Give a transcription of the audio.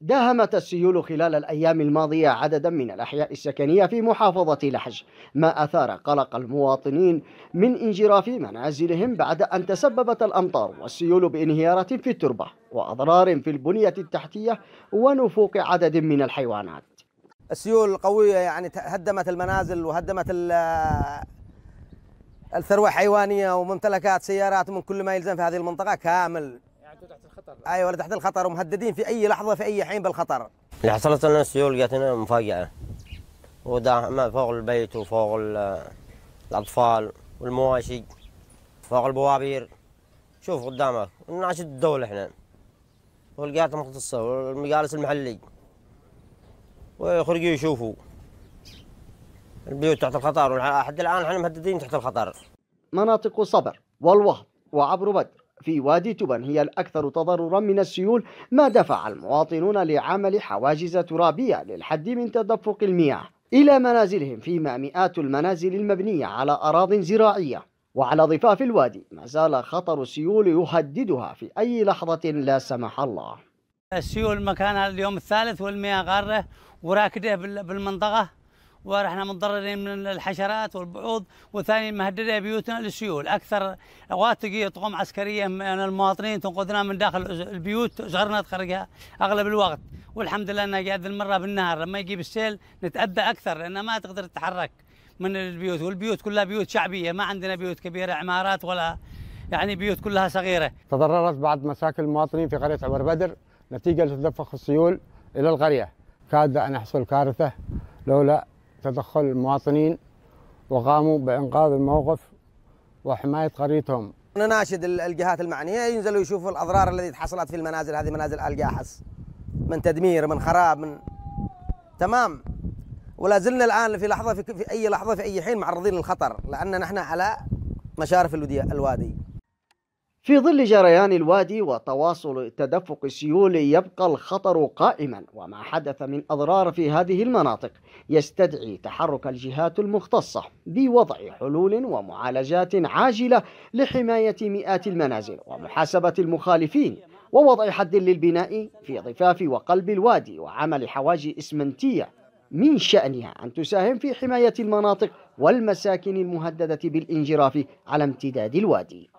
داهمت السيول خلال الأيام الماضية عددا من الأحياء السكنية في محافظة لحج ما أثار قلق المواطنين من انجراف منازلهم بعد أن تسببت الأمطار والسيول بانهيارات في التربة وأضرار في البنية التحتية ونفوق عدد من الحيوانات السيول القوية يعني هدمت المنازل وهدمت الثروة الحيوانية وممتلكات سيارات من كل ما يلزم في هذه المنطقة كامل تحت الخطر ايوه تحت الخطر ومهددين في اي لحظه في اي حين بالخطر اللي حصلت لنا السيول جاتنا مفاجاه ما فوق البيت وفوق الاطفال والمواشي فوق البوابير شوف قدامك الناس الدوله احنا والقيادات المختصه والمجالس المحلي ويخرجوا يشوفوا البيوت تحت الخطر لحد الان احنا مهددين تحت الخطر مناطق صبر والوهب وعبر بدر في وادي تبن هي الأكثر تضررا من السيول ما دفع المواطنون لعمل حواجز ترابية للحد من تدفق المياه إلى منازلهم فيما مئات المنازل المبنية على أراض زراعية وعلى ضفاف الوادي ما زال خطر السيول يهددها في أي لحظة لا سمح الله السيول مكانها اليوم الثالث والمياه غارة وراكدة بالمنطقة ونحن متضررين من الحشرات والبعوض وثاني مهدده بيوتنا للسيول اكثر اوقات تجي طقم عسكريه من المواطنين تنقذنا من داخل البيوت اسعارنا تخرجها اغلب الوقت والحمد لله انها قاعد المره بالنهار لما يجي بالسيل نتاذى اكثر لانها ما تقدر تتحرك من البيوت والبيوت كلها بيوت شعبيه ما عندنا بيوت كبيره عمارات ولا يعني بيوت كلها صغيره تضررت بعض مساكن المواطنين في قريه عمر بدر نتيجه لتدفق السيول الى القريه كاد ان يحصل كارثه لولا تدخل المواطنين وقاموا بإنقاذ الموقف وحماية قريتهم نناشد الجهات المعنية ينزلوا يشوفوا الأضرار التي حصلت في المنازل هذه منازل آل جاحس من تدمير من خراب من تمام ولا زلنا الآن في لحظة في, في أي لحظة في أي حين معرضين للخطر لأن نحن على مشارف الوادي في ظل جريان الوادي وتواصل تدفق السيول يبقى الخطر قائما وما حدث من أضرار في هذه المناطق يستدعي تحرك الجهات المختصة بوضع حلول ومعالجات عاجلة لحماية مئات المنازل ومحاسبة المخالفين ووضع حد للبناء في ضفاف وقلب الوادي وعمل حواجي إسمنتية من شأنها أن تساهم في حماية المناطق والمساكن المهددة بالانجراف على امتداد الوادي